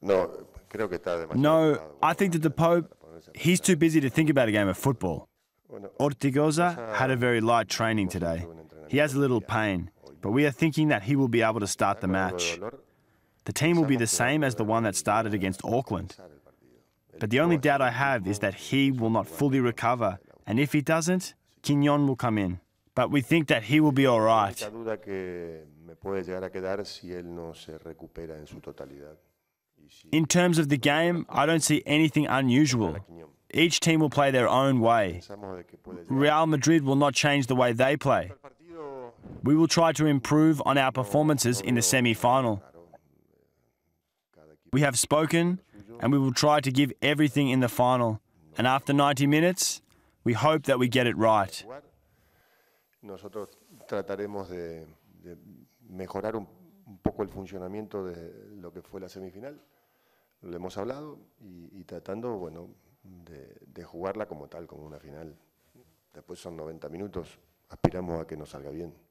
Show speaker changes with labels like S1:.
S1: No,
S2: no, I think that the Pope, he's too busy to think about a game of football. Ortigoza had a very light training today. He has a little pain, but we are thinking that he will be able to start the match. The team will be the same as the one that started against Auckland. But the only doubt I have is that he will not fully recover, and if he doesn't, Quignon will come in. But we think that he will be all right. In terms of the game, I don't see anything unusual. Each team will play their own way. Real Madrid will not change the way they play. We will try to improve on our performances in the semi-final. We have spoken and we will try to give everything in the final. And after 90 minutes, we hope that we get it right.
S1: un poco el funcionamiento de lo que fue la semifinal, lo hemos hablado, y, tratando, bueno, de, de, jugarla como tal, como una final. Después son 90 minutos, aspiramos a que nos salga bien.